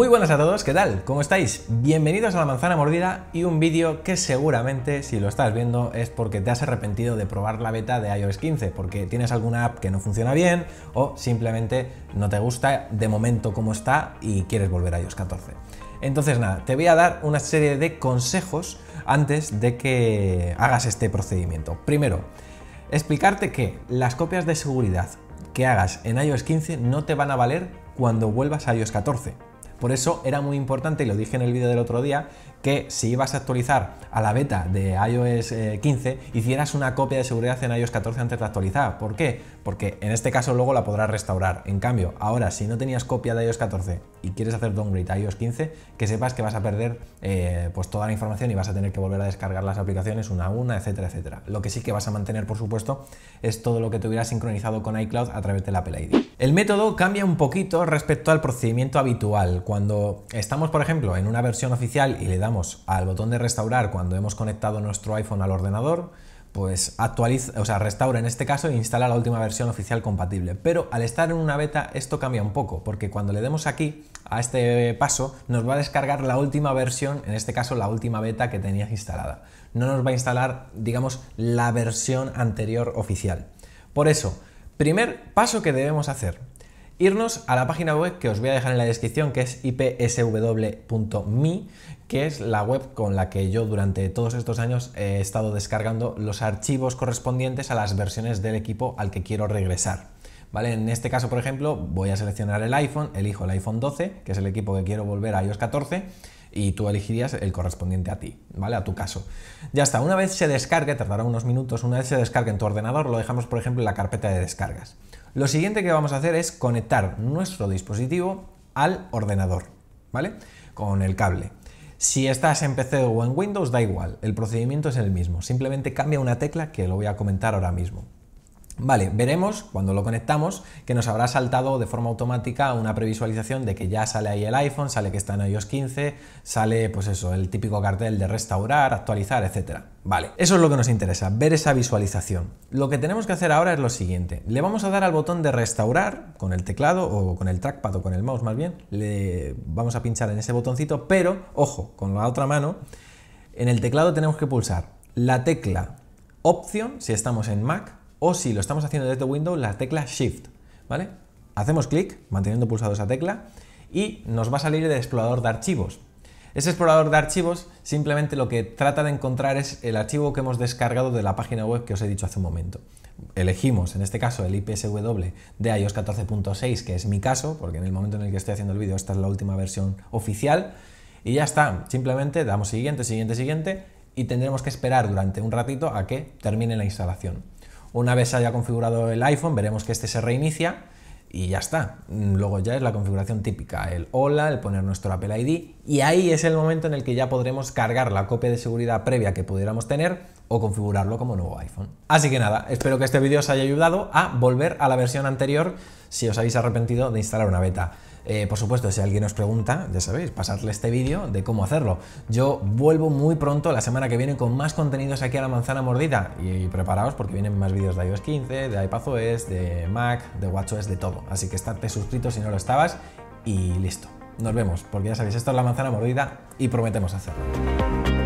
Muy buenas a todos, ¿qué tal? ¿Cómo estáis? Bienvenidos a La Manzana Mordida y un vídeo que seguramente, si lo estás viendo, es porque te has arrepentido de probar la beta de iOS 15, porque tienes alguna app que no funciona bien o simplemente no te gusta de momento cómo está y quieres volver a iOS 14. Entonces nada, te voy a dar una serie de consejos antes de que hagas este procedimiento. Primero, explicarte que las copias de seguridad que hagas en iOS 15 no te van a valer cuando vuelvas a iOS 14 por eso era muy importante, y lo dije en el vídeo del otro día, que si ibas a actualizar a la beta de iOS 15, eh, hicieras una copia de seguridad en iOS 14 antes de actualizar. ¿Por qué? Porque en este caso luego la podrás restaurar. En cambio, ahora si no tenías copia de iOS 14 y quieres hacer downgrade a iOS 15, que sepas que vas a perder eh, pues toda la información y vas a tener que volver a descargar las aplicaciones una a una, etcétera, etcétera. Lo que sí que vas a mantener, por supuesto, es todo lo que te hubieras sincronizado con iCloud a través del Apple ID. El método cambia un poquito respecto al procedimiento habitual. Cuando estamos, por ejemplo, en una versión oficial y le damos al botón de restaurar cuando hemos conectado nuestro iPhone al ordenador, pues actualiza, o sea, restaura en este caso e instala la última versión oficial compatible. Pero al estar en una beta esto cambia un poco, porque cuando le demos aquí a este paso nos va a descargar la última versión, en este caso la última beta que tenías instalada. No nos va a instalar, digamos, la versión anterior oficial. Por eso, primer paso que debemos hacer, irnos a la página web que os voy a dejar en la descripción, que es ipsw.me, que es la web con la que yo durante todos estos años he estado descargando los archivos correspondientes a las versiones del equipo al que quiero regresar. ¿Vale? En este caso, por ejemplo, voy a seleccionar el iPhone, elijo el iPhone 12, que es el equipo que quiero volver a iOS 14, y tú elegirías el correspondiente a ti, ¿vale? A tu caso. Ya está, una vez se descargue, tardará unos minutos, una vez se descargue en tu ordenador, lo dejamos, por ejemplo, en la carpeta de descargas. Lo siguiente que vamos a hacer es conectar nuestro dispositivo al ordenador, ¿vale? Con el cable. Si estás en PC o en Windows, da igual, el procedimiento es el mismo, simplemente cambia una tecla que lo voy a comentar ahora mismo. Vale, veremos cuando lo conectamos que nos habrá saltado de forma automática una previsualización de que ya sale ahí el iPhone, sale que está en iOS 15, sale pues eso, el típico cartel de restaurar, actualizar, etc. Vale, eso es lo que nos interesa, ver esa visualización. Lo que tenemos que hacer ahora es lo siguiente, le vamos a dar al botón de restaurar con el teclado o con el trackpad o con el mouse más bien, le vamos a pinchar en ese botoncito, pero ojo, con la otra mano, en el teclado tenemos que pulsar la tecla Opción si estamos en Mac o si lo estamos haciendo desde Windows, la tecla Shift, ¿vale? Hacemos clic, manteniendo pulsado esa tecla, y nos va a salir el explorador de archivos. Ese explorador de archivos simplemente lo que trata de encontrar es el archivo que hemos descargado de la página web que os he dicho hace un momento. Elegimos, en este caso, el IPSW de iOS 14.6, que es mi caso, porque en el momento en el que estoy haciendo el vídeo esta es la última versión oficial, y ya está, simplemente damos siguiente, siguiente, siguiente, y tendremos que esperar durante un ratito a que termine la instalación. Una vez haya configurado el iPhone, veremos que este se reinicia y ya está. Mm, Luego ya es la configuración típica, el hola, el poner nuestro Apple ID y ahí es el momento en el que ya podremos cargar la copia de seguridad previa que pudiéramos tener o configurarlo como nuevo iPhone. Así que nada, espero que este vídeo os haya ayudado a volver a la versión anterior si os habéis arrepentido de instalar una beta. Eh, por supuesto, si alguien os pregunta, ya sabéis, pasadle este vídeo de cómo hacerlo. Yo vuelvo muy pronto la semana que viene con más contenidos aquí a la manzana mordida y preparaos porque vienen más vídeos de iOS 15, de iPadOS, de Mac, de WatchOS, de todo. Así que estarte suscrito si no lo estabas y listo. Nos vemos, porque ya sabéis, esto es la manzana mordida y prometemos hacerlo.